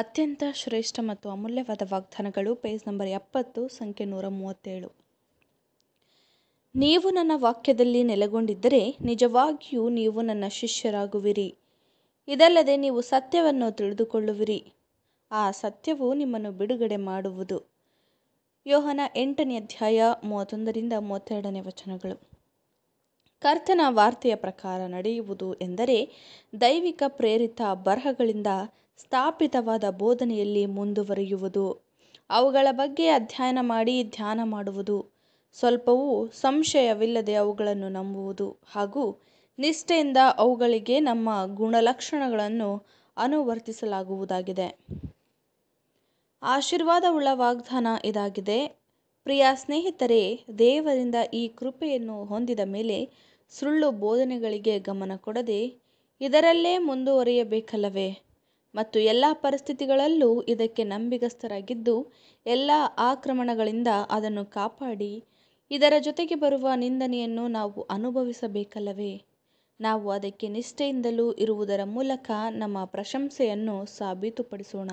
ಅತ್ಯಂತ ಶ್ರೇಷ್ಠ ಮತ್ತು ಅಮೂಲ್ಯವಾದ ವಾಗ್ದಾನಗಳು ಪೇಜ್ ನಂಬರ್ ಎಪ್ಪತ್ತು ಸಂಖ್ಯೆ ನೂರ ಮೂವತ್ತೇಳು ನೀವು ನನ್ನ ವಾಕ್ಯದಲ್ಲಿ ನೆಲೆಗೊಂಡಿದ್ದರೆ ನಿಜವಾಗಿಯೂ ನೀವು ನನ್ನ ಶಿಷ್ಯರಾಗುವಿರಿ ಇದಲ್ಲದೆ ನೀವು ಸತ್ಯವನ್ನು ತಿಳಿದುಕೊಳ್ಳುವಿರಿ ಆ ಸತ್ಯವು ನಿಮ್ಮನ್ನು ಬಿಡುಗಡೆ ಮಾಡುವುದು ಯೋಹನ ಎಂಟನೇ ಅಧ್ಯಾಯ ಮೂವತ್ತೊಂದರಿಂದ ಮೂವತ್ತೆರಡನೇ ವಚನಗಳು ಕರ್ತನ ವಾರ್ತೆಯ ಪ್ರಕಾರ ನಡೆಯುವುದು ಎಂದರೆ ದೈವಿಕ ಪ್ರೇರಿತ ಬರಹಗಳಿಂದ ಸ್ಥಾಪಿತವಾದ ಬೋಧನೆಯಲ್ಲಿ ಮುಂದುವರಿಯುವುದು ಅವುಗಳ ಬಗ್ಗೆ ಅಧ್ಯಯನ ಮಾಡಿ ಧ್ಯಾನ ಮಾಡುವುದು ಸ್ವಲ್ಪವೂ ಸಂಶಯವಿಲ್ಲದೆ ಅವುಗಳನ್ನು ನಂಬುವುದು ಹಾಗೂ ನಿಷ್ಠೆಯಿಂದ ಅವುಗಳಿಗೆ ನಮ್ಮ ಗುಣಲಕ್ಷಣಗಳನ್ನು ಅನುವರ್ತಿಸಲಾಗುವುದಾಗಿದೆ ಆಶೀರ್ವಾದವುಳ್ಳ ವಾಗ್ದಾನ ಇದಾಗಿದೆ ಪ್ರಿಯ ಸ್ನೇಹಿತರೆ ದೇವರಿಂದ ಈ ಕೃಪೆಯನ್ನು ಹೊಂದಿದ ಮೇಲೆ ಸುಳ್ಳು ಬೋಧನೆಗಳಿಗೆ ಗಮನ ಕೊಡದೆ ಇದರಲ್ಲೇ ಮುಂದುವರಿಯಬೇಕಲ್ಲವೇ ಮತ್ತು ಎಲ್ಲ ಪರಿಸ್ಥಿತಿಗಳಲ್ಲೂ ಇದಕ್ಕೆ ನಂಬಿಗಸ್ತರಾಗಿದ್ದು ಎಲ್ಲ ಆಕ್ರಮಣಗಳಿಂದ ಅದನ್ನು ಕಾಪಾಡಿ ಇದರ ಜೊತೆಗೆ ಬರುವ ನಿಂದನೆಯನ್ನು ನಾವು ಅನುಭವಿಸಬೇಕಲ್ಲವೇ ನಾವು ಅದಕ್ಕೆ ನಿಷ್ಠೆಯಿಂದಲೂ ಇರುವುದರ ಮೂಲಕ ನಮ್ಮ ಪ್ರಶಂಸೆಯನ್ನು ಸಾಬೀತುಪಡಿಸೋಣ